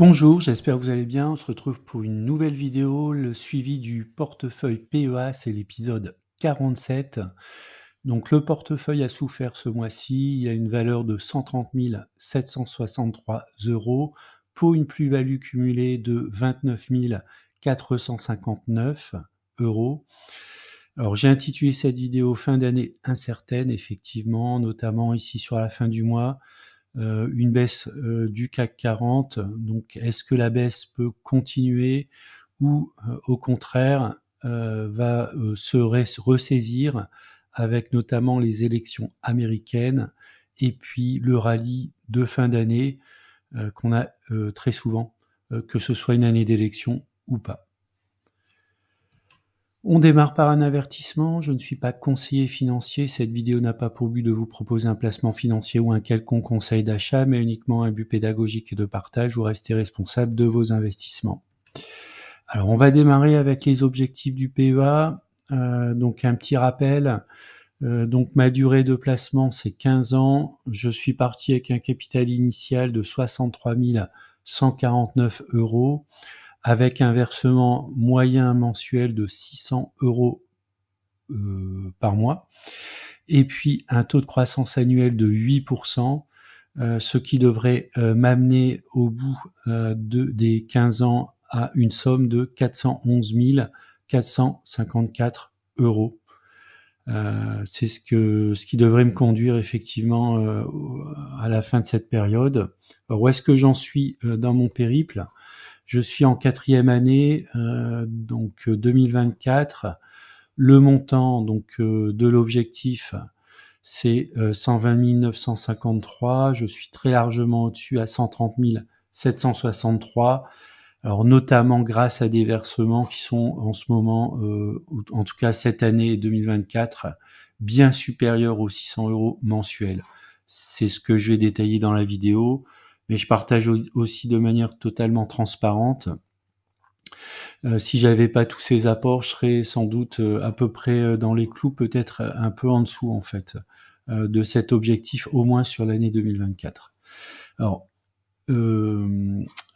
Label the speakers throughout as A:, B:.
A: Bonjour, j'espère que vous allez bien. On se retrouve pour une nouvelle vidéo. Le suivi du portefeuille PEA, c'est l'épisode 47. Donc le portefeuille a souffert ce mois-ci. Il a une valeur de 130 763 euros pour une plus-value cumulée de 29 459 euros. Alors j'ai intitulé cette vidéo Fin d'année incertaine, effectivement, notamment ici sur la fin du mois. Euh, une baisse euh, du CAC 40. Donc, est-ce que la baisse peut continuer ou, euh, au contraire, va se ressaisir avec notamment les élections américaines et puis le rallye de fin d'année qu'on a très souvent, que ce soit une année d'élection ou pas. On démarre par un avertissement, je ne suis pas conseiller financier, cette vidéo n'a pas pour but de vous proposer un placement financier ou un quelconque conseil d'achat, mais uniquement un but pédagogique et de partage, vous restez responsable de vos investissements. Alors on va démarrer avec les objectifs du PEA, euh, donc un petit rappel, euh, donc ma durée de placement c'est 15 ans, je suis parti avec un capital initial de 63 149 euros, avec un versement moyen mensuel de 600 euros euh, par mois, et puis un taux de croissance annuel de 8%, euh, ce qui devrait euh, m'amener au bout des 15 ans à une somme de 411 454 euros. C'est ce, que, ce qui devrait me conduire effectivement à la fin de cette période. Alors, où est-ce que j'en suis dans mon périple je suis en quatrième année, euh, donc 2024. Euh, Le montant donc euh, de l'objectif, c'est 120 953. Je suis très largement au-dessus à 130 763. Alors notamment grâce à des versements qui sont en ce moment, en tout cas cette année 2024, bien supérieurs aux 600 euros mensuels. C'est ce que je vais détailler dans la vidéo mais je partage aussi de manière totalement transparente. Euh, si j'avais pas tous ces apports, je serais sans doute euh, à peu près euh, dans les clous, peut-être un peu en dessous en fait de cet objectif, au moins sur l'année 2024. Alors,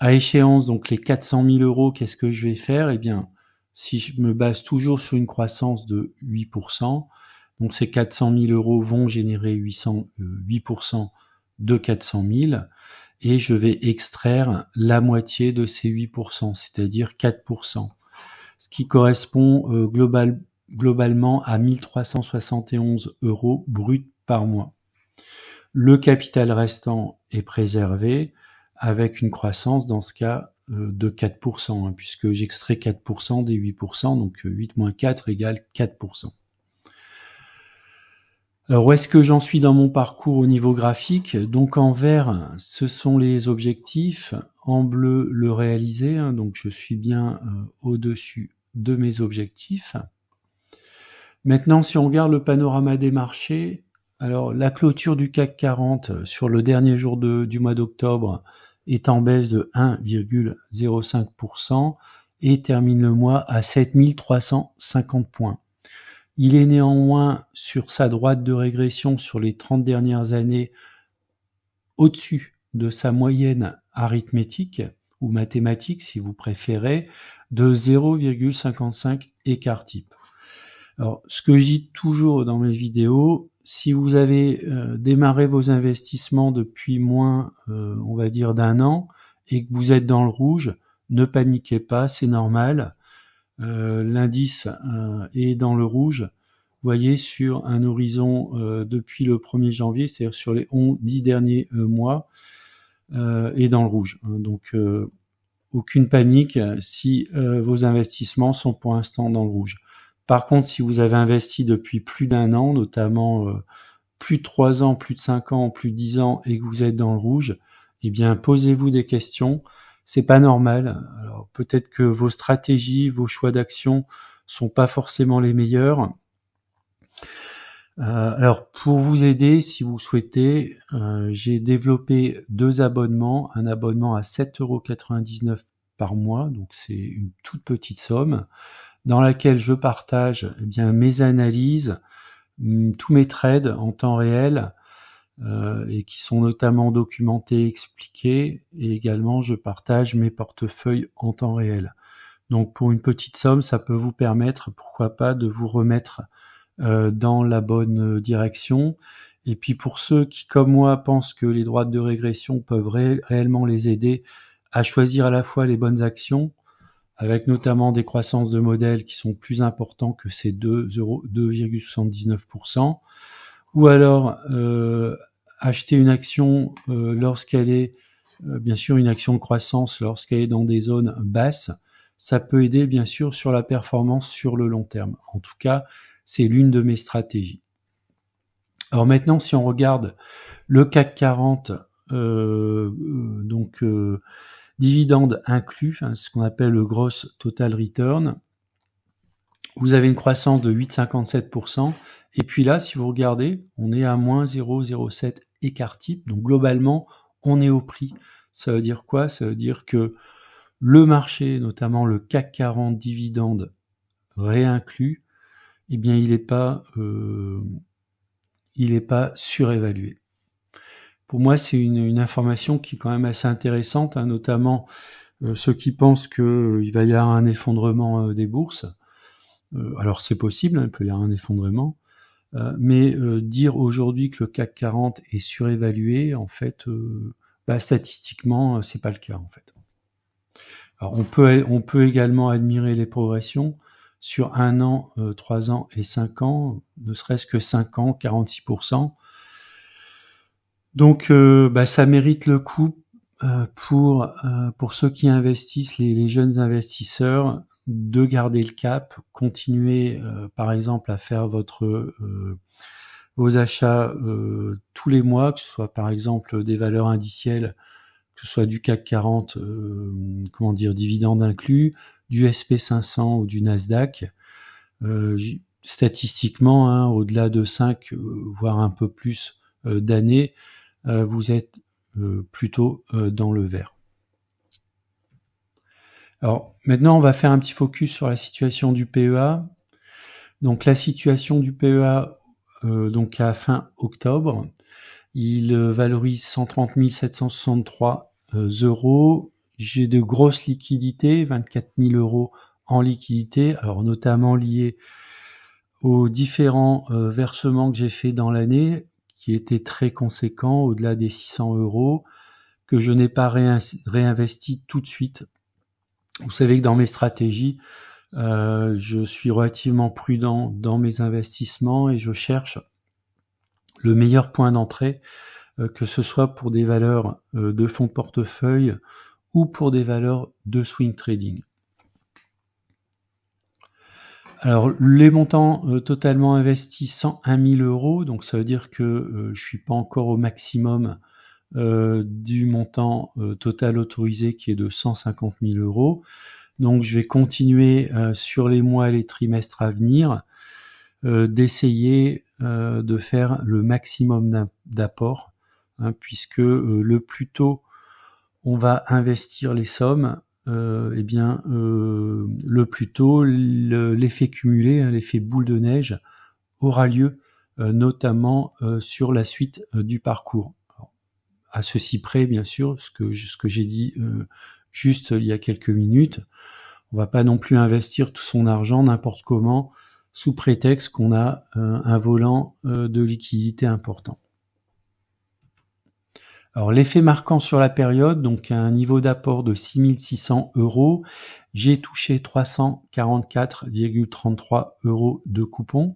A: à échéance, donc les 400 000 euros, qu'est-ce que je vais faire Eh bien, si je me base toujours sur une croissance de 8%, donc ces 400 000 euros vont générer 800, 8% de 400 000 et je vais extraire la moitié de ces 8%, c'est-à-dire 4%, ce qui correspond euh, global, globalement à 1371 euros bruts par mois. Le capital restant est préservé avec une croissance, dans ce cas, euh, de 4%, hein, puisque j'extrais 4% des 8%, donc 8 euh, moins 4 égale 4%. Alors, où est-ce que j'en suis dans mon parcours au niveau graphique Donc en vert, ce sont les objectifs, en bleu, le réalisé, hein. donc je suis bien euh, au-dessus de mes objectifs. Maintenant, si on regarde le panorama des marchés, alors la clôture du CAC 40 euh, sur le dernier jour du mois d'octobre est en baisse de 1,05% et termine le mois à 7350 points. Il est néanmoins sur sa droite de régression sur les 30 dernières années au-dessus de sa moyenne arithmétique ou mathématique si vous préférez de 0,55 écart type. Alors ce que je dis toujours dans mes vidéos, si vous avez euh, démarré vos investissements depuis moins euh, on va dire d'un an et que vous êtes dans le rouge, ne paniquez pas, c'est normal. Euh, l'indice euh, est dans le rouge, vous voyez, sur un horizon euh, depuis le 1er janvier, c'est-à-dire sur les 11, 10 derniers mois, est dans le rouge. Hein, donc, aucune panique si vos investissements sont pour l'instant dans le rouge. Par contre, si vous avez investi depuis plus d'un an, notamment plus de 3 ans, plus de 5 ans, plus de 10 ans, et que vous êtes dans le rouge, eh bien, posez-vous des questions c'est pas normal. Alors peut-être que vos stratégies, vos choix d'action sont pas forcément les meilleurs. Euh, alors pour vous aider, si vous souhaitez, euh, j'ai développé deux abonnements, un abonnement à 7,99€ par mois, donc c'est une toute petite somme, dans laquelle je partage eh bien mes analyses, hum, tous mes trades en temps réel, euh, et qui sont notamment documentés, expliqués, et également je partage mes portefeuilles en temps réel. Donc pour une petite somme, ça peut vous permettre, pourquoi pas, de vous remettre euh, dans la bonne euh, direction. Et puis pour ceux qui, comme moi, pensent que les droites de régression peuvent réellement les aider à choisir à la fois les bonnes actions, avec notamment des croissances de modèles qui sont plus importants que ces 2,79%, ou alors euh, acheter une action euh, lorsqu'elle est, euh, bien sûr, une action de croissance, lorsqu'elle est dans des zones basses, ça peut aider, bien sûr, sur la performance sur le long terme. En tout cas, c'est l'une de mes stratégies. Alors maintenant, si on regarde le CAC 40, donc dividende inclus, hein, ce qu'on appelle le gross total return, vous avez une croissance de 8,57%. Et puis là, si vous regardez, on est à moins 0,07 écart type. Donc globalement, on est au prix. Ça veut dire quoi Ça veut dire que le marché, notamment le CAC 40 dividende réinclus, eh bien, il n'est pas, euh, il est pas surévalué. Pour moi, c'est une, information qui est quand même assez intéressante, hein, notamment euh, ceux qui pensent qu'il va y avoir un effondrement euh, des bourses. Euh, alors c'est possible, hein, il peut y avoir un effondrement, euh, mais euh, dire aujourd'hui que le CAC 40 est surévalué, en fait, bah, statistiquement, c'est pas le cas en fait. Alors, on peut également admirer les progressions sur un an, trois ans et cinq ans, ne serait-ce que cinq ans, 46%. Donc, bah, ça mérite le coup pour ceux qui investissent, les jeunes investisseurs, de garder le cap, continuer euh, par exemple à faire votre euh, vos achats euh, tous les mois, que ce soit par exemple des valeurs indicielles, que ce soit du CAC 40, comment dire, dividendes inclus, du SP 500 ou du Nasdaq. statistiquement, hein, au-delà de 5, voire un peu plus d'années, vous êtes plutôt dans le vert. Alors maintenant, on va faire un petit focus sur la situation du PEA. Donc la situation du PEA euh, donc à fin octobre, il euh, valorise 130 763 euh, euros. J'ai de grosses liquidités, 24 000 euros en liquidité, alors notamment liées aux différents versements que j'ai fait dans l'année, qui étaient très conséquents, au-delà des 600 euros, que je n'ai pas réinvesti tout de suite vous savez que dans mes stratégies, euh, je suis relativement prudent dans mes investissements et je cherche le meilleur point d'entrée, euh, que ce soit pour des valeurs euh, de fonds de portefeuille ou pour des valeurs de swing trading. Alors les montants totalement investis 101 000 euros, donc ça veut dire que je je suis pas encore au maximum euh, du montant euh, total autorisé qui est de 150 000 euros. Donc je vais continuer euh, sur les mois et les trimestres à venir d'essayer de faire le maximum d'apport, hein, puisque le plus tôt on va investir les sommes, euh, eh bien le plus tôt l'effet cumulé, hein, l'effet boule de neige aura lieu, notamment sur la suite du parcours à ceci près, bien sûr, ce que, que j'ai dit euh, juste il y a quelques minutes. On va pas non plus investir tout son argent n'importe comment sous prétexte qu'on a euh, un volant euh, de liquidité important. Alors l'effet marquant sur la période, donc un niveau d'apport de 6600 euros, j'ai touché 344,33 euros de coupons.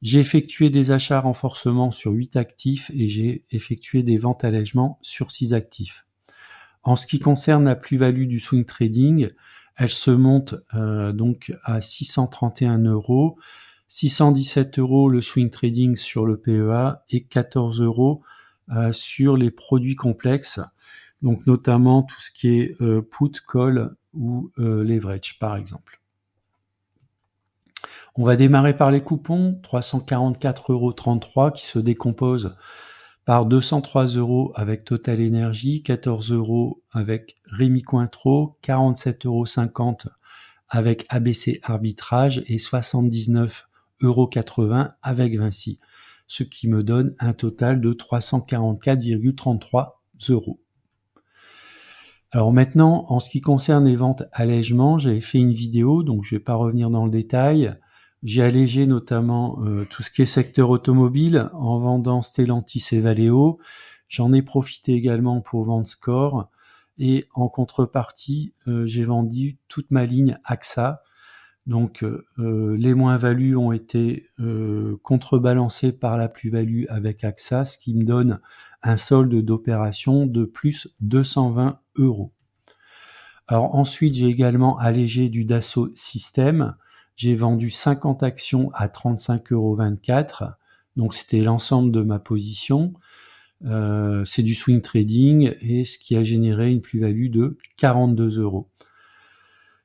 A: J'ai effectué des achats renforcement sur 8 actifs et j'ai effectué des ventes allègements sur 6 actifs. En ce qui concerne la plus-value du swing trading, elle se monte euh, donc à 631 euros, 617 euros le swing trading sur le PEA et 14 euros euh, sur les produits complexes, donc notamment tout ce qui est euh, put, call ou leverage par exemple. On va démarrer par les coupons, 344,33 euros qui se décomposent par 203 euros avec Total Energy, 14 euros avec Rémi Cointreau, 47,50 euros avec ABC Arbitrage et 79,80 euros avec Vinci, ce qui me donne un total de 344,33 euros. Alors maintenant, en ce qui concerne les ventes allègement, j'avais fait une vidéo, donc je ne vais pas revenir dans le détail. J'ai allégé notamment euh, tout ce qui est secteur automobile en vendant Stellantis et Valeo. J'en ai profité également pour vendre Score. Et en contrepartie, euh, j'ai vendu toute ma ligne AXA. Donc euh, les moins-values ont été contrebalancées par la plus-value avec AXA, ce qui me donne un solde d'opération de plus 220 euros. Alors ensuite, j'ai également allégé du Dassault Système j'ai vendu 50 actions à 35,24 euros. Donc c'était l'ensemble de ma position. Euh, c'est du swing trading et ce qui a généré une plus-value de 42 euros.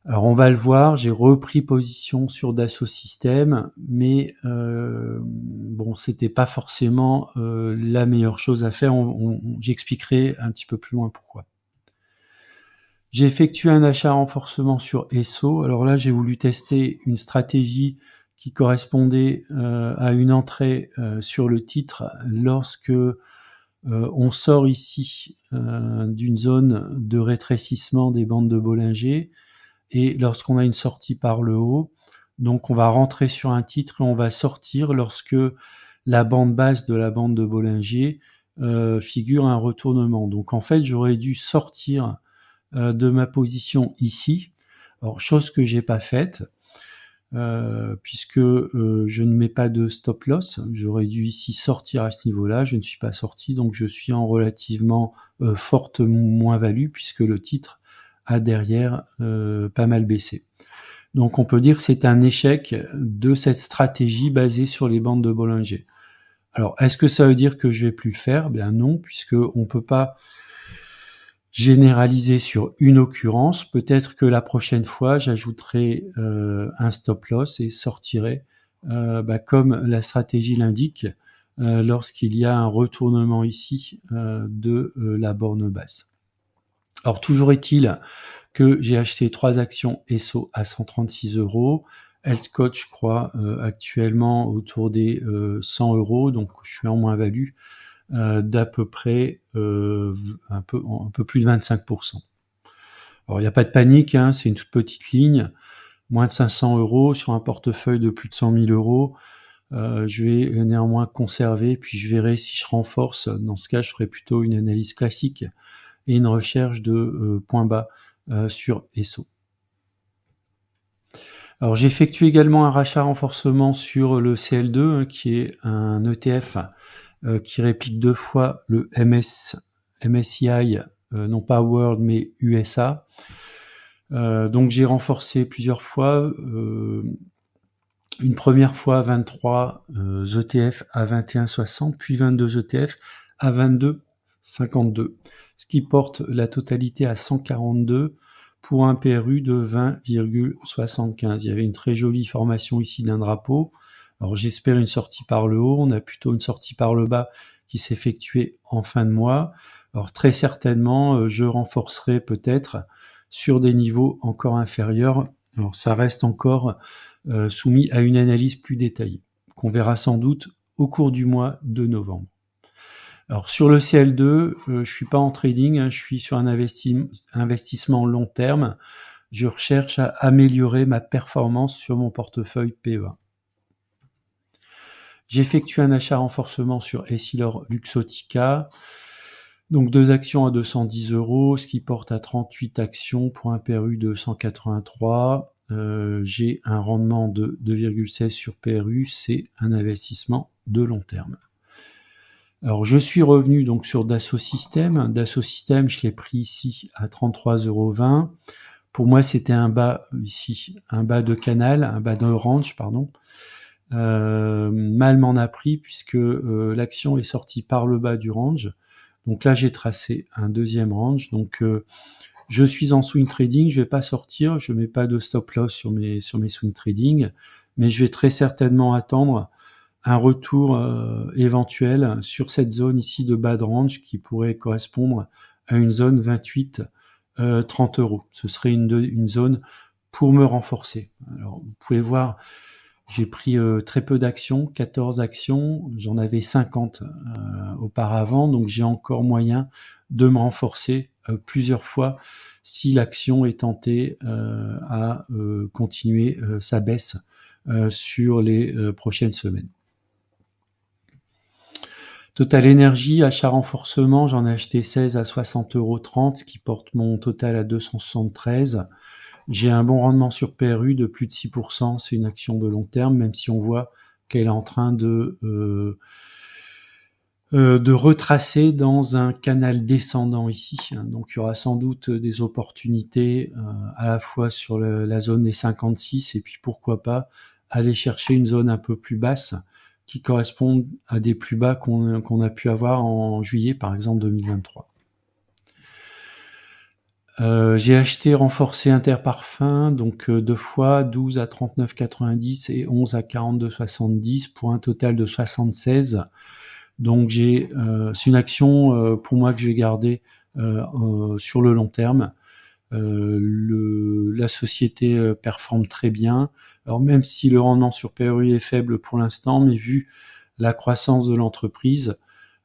A: Alors on va le voir, j'ai repris position sur Dassault Systèmes, mais euh, bon, c'était pas forcément euh, la meilleure chose à faire. J'expliquerai un petit peu plus loin pourquoi. J'ai effectué un achat renforcement sur ESSO. Alors là, j'ai voulu tester une stratégie qui correspondait euh, à une entrée euh, sur le titre lorsque euh, on sort ici d'une zone de rétrécissement des bandes de Bollinger et lorsqu'on a une sortie par le haut. Donc on va rentrer sur un titre et on va sortir lorsque la bande basse de la bande de Bollinger figure un retournement. Donc en fait, j'aurais dû sortir euh, de ma position ici. Alors, chose que j'ai pas faite, euh, puisque euh, je ne mets pas de stop loss. J'aurais dû ici sortir à ce niveau-là. Je ne suis pas sorti, donc je suis en relativement forte moins-value, puisque le titre a derrière pas mal baissé. Donc on peut dire que c'est un échec de cette stratégie basée sur les bandes de Bollinger. Alors est-ce que ça veut dire que je vais plus le faire Bien non, puisque on peut pas généraliser sur une occurrence. Peut-être que la prochaine fois, j'ajouterai euh, un stop loss et sortirai, euh, bah, comme la stratégie l'indique, euh, lorsqu'il y a un retournement ici de la borne basse. Or, toujours est-il que j'ai acheté trois actions ESSO à 136 euros. Coach je crois, actuellement autour des 100 euros, donc je suis en moins-value. Euh, d'à peu près euh, un, peu, un peu plus de 25%. Alors il n'y a pas de panique, hein, c'est une toute petite ligne, moins de 500 euros sur un portefeuille de plus de 100 000 euros. Euh, je vais néanmoins conserver, puis je verrai si je renforce. Dans ce cas, je ferai plutôt une analyse classique et une recherche de points bas sur ESSO. Alors j'effectue également un rachat renforcement sur le CL2, hein, qui est un ETF euh, qui réplique deux fois le MS, MSI, euh, non pas World mais USA. Euh, donc j'ai renforcé plusieurs fois. une première fois 23 ETF e à 21,60, puis 22 ETF à 22,52, ce qui porte la totalité à 142 pour un PRU de 20,75. Il y avait une très jolie formation ici d'un drapeau alors j'espère une sortie par le haut, on a plutôt une sortie par le bas qui s'effectuait en fin de mois. Alors très certainement, euh, je renforcerai peut-être sur des niveaux encore inférieurs. Alors ça reste encore euh, soumis à une analyse plus détaillée, qu'on verra sans doute au cours du mois de novembre. Alors sur le CL2, euh, je suis pas en trading, hein, je suis sur un investissement long terme. Je recherche à améliorer ma performance sur mon portefeuille PEA. J'effectue un achat renforcement sur Essilor Luxotica. Donc deux actions à 210 euros, ce qui porte à 38 actions pour un PRU de 183. J'ai un rendement de 2,16 sur PRU, c'est un investissement de long terme. Alors je suis revenu donc sur Dassault System. Dassault System, je l'ai pris ici à 33,20 euros. Pour moi, c'était un bas ici, un bas de canal, un bas de range, pardon. Euh, mal m'en a pris puisque euh, l'action est sortie par le bas du range. Donc là, j'ai tracé un deuxième range. Donc euh, je suis en swing trading, je vais pas sortir, je mets pas de stop loss sur mes sur mes swing trading, mais je vais très certainement attendre un retour éventuel sur cette zone ici de bas de range qui pourrait correspondre à une zone 28 30 euros. Ce serait une, une zone pour me renforcer. Alors vous pouvez voir j'ai pris euh, très peu d'actions, 14 actions, j'en avais 50 euh, auparavant, donc j'ai encore moyen de me renforcer euh, plusieurs fois si l'action est tentée à continuer sa baisse sur les prochaines semaines. Total Énergie, achat renforcement, j'en ai acheté 16 à 60,30 euros, ce qui porte mon total à 273. J'ai un bon rendement sur PRU de plus de 6%. C'est une action de long terme, même si on voit qu'elle est en train de, euh, euh, de retracer dans un canal descendant ici. Donc il y aura sans doute des opportunités euh, à la fois sur la zone des 56 et puis pourquoi pas aller chercher une zone un peu plus basse qui correspond à des plus bas qu'on a pu avoir en juillet par exemple 2023. Euh, j'ai acheté renforcé Interparfum, donc euh, deux fois 12 à 39,90 et 11 à 42,70 pour un total de 76. Donc j'ai, euh, c'est une action pour moi que j'ai vais sur le long terme. la société performe très bien. Alors même si le rendement sur PRU e est faible pour l'instant, mais vu la croissance de l'entreprise,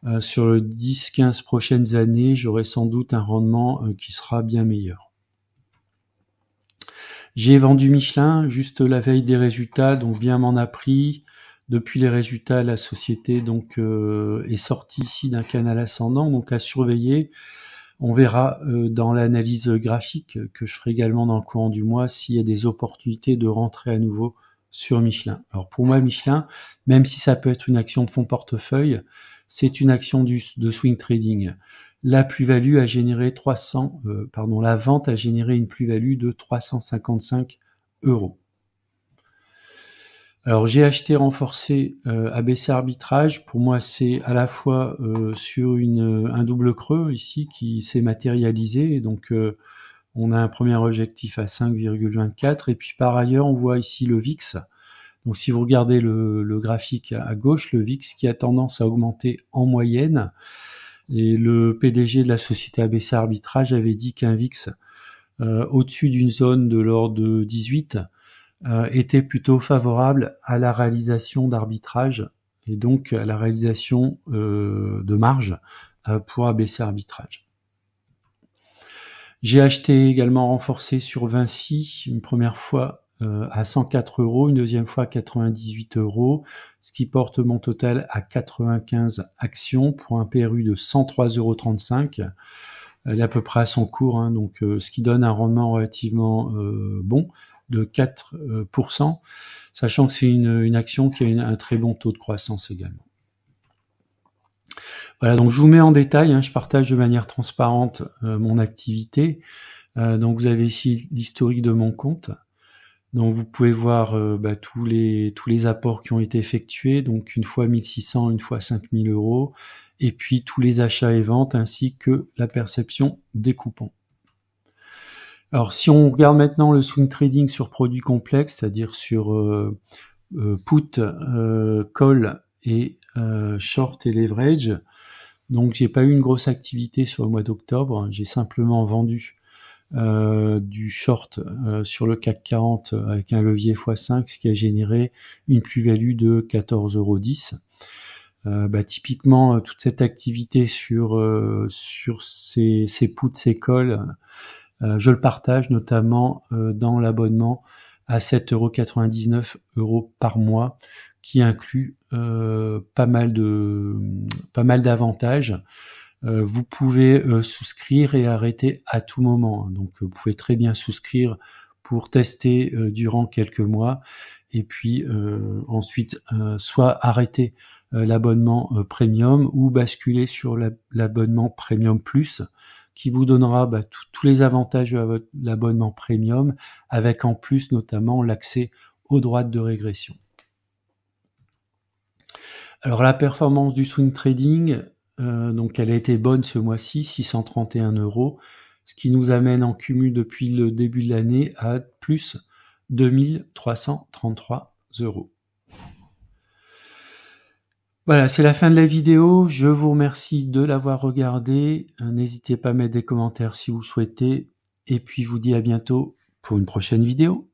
A: euh, sur les 10-15 prochaines années, j'aurai sans doute un rendement euh, qui sera bien meilleur. J'ai vendu Michelin juste la veille des résultats, donc bien m'en a pris. Depuis les résultats, la société donc euh, est sortie ici d'un canal ascendant, donc à surveiller. On verra dans l'analyse graphique que je ferai également dans le courant du mois s'il y a des opportunités de rentrer à nouveau sur Michelin. Alors pour moi, Michelin, même si ça peut être une action de fonds portefeuille, c'est une action de swing trading. La plus-value a généré 300, euh, pardon, la vente a généré une plus-value de 355 euros. Alors j'ai acheté renforcé euh, ABC arbitrage. Pour moi, c'est à la fois euh, sur une, un double creux ici qui s'est matérialisé. Donc on a un premier objectif à 5,24 et puis par ailleurs on voit ici le VIX donc si vous regardez le, graphique à gauche, le VIX qui a tendance à augmenter en moyenne, et le PDG de la société ABC Arbitrage avait dit qu'un VIX euh, au-dessus d'une zone de l'ordre de 18 euh, était plutôt favorable à la réalisation d'arbitrage et donc à la réalisation euh, de marge pour ABC Arbitrage. J'ai acheté également renforcé sur Vinci une première fois euh, à 104 euros, une deuxième fois 98 euros, ce qui porte mon total à 95 actions pour un PRU de 103,35 euros. Elle est à peu près à son cours, hein, donc euh, ce qui donne un rendement relativement euh, bon de 4%, sachant que c'est une, action qui a un très bon taux de croissance également. Voilà, donc je vous mets en détail, hein, je partage de manière transparente mon activité. donc vous avez ici l'historique de mon compte. Donc vous pouvez voir euh, bah, tous les tous les apports qui ont été effectués, donc une fois 1600, une fois 5000 euros, et puis tous les achats et ventes ainsi que la perception des coupons. Alors si on regarde maintenant le swing trading sur produits complexes, c'est-à-dire sur euh, euh, put, call et short et leverage, donc j'ai pas eu une grosse activité sur le mois d'octobre, j'ai simplement vendu euh, du short euh, sur le CAC 40 avec un levier x5, ce qui a généré une plus-value de 14,10 euros. Euh, bah, typiquement, toute cette activité sur, sur ces, ces puts, ces calls, je le partage notamment dans l'abonnement à 7,99 euros par mois qui inclut pas mal de pas mal d'avantages euh, vous pouvez euh, souscrire et arrêter à tout moment. Hein. Donc euh, vous pouvez très bien souscrire pour tester durant quelques mois et puis ensuite soit arrêter l'abonnement premium ou basculer sur l'abonnement premium plus qui vous donnera bah, tous les avantages de l'abonnement premium, avec en plus notamment l'accès aux droites de régression. Alors la performance du swing trading, euh, donc elle a été bonne ce mois-ci, 631 euros, ce qui nous amène en cumul depuis le début de l'année à plus 2333 euros. Voilà, c'est la fin de la vidéo. Je vous remercie de l'avoir regardée. Euh, n'hésitez pas à mettre des commentaires si vous souhaitez. Et puis je vous dis à bientôt pour une prochaine vidéo.